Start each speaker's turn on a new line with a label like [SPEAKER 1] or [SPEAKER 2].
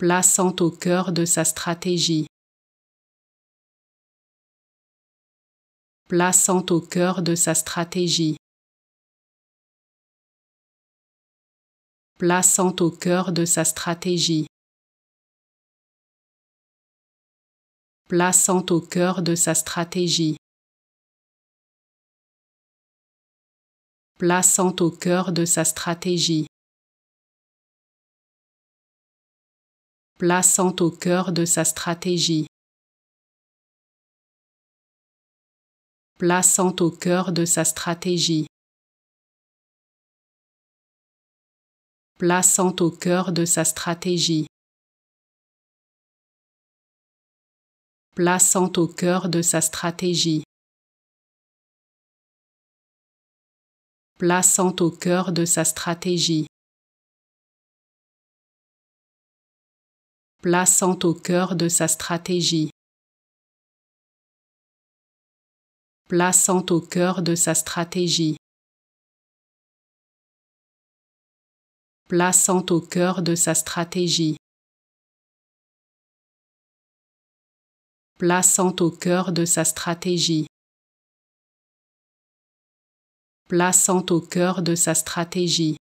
[SPEAKER 1] plaçant au cœur de sa stratégie. Plaçant au cœur de sa stratégie. Plaçant au cœur de sa stratégie. Plaçant au cœur de sa stratégie. Plaçant au cœur de sa stratégie. plaçant au cœur de sa stratégie. Plaçant au cœur de sa stratégie. Plaçant au cœur de sa stratégie. Plaçant au cœur de sa stratégie. Plaçant au cœur de sa stratégie. plaçant au cœur de sa stratégie. Plaçant au cœur de sa stratégie. Plaçant au cœur de sa stratégie. Plaçant au cœur de sa stratégie. Plaçant au cœur de sa stratégie.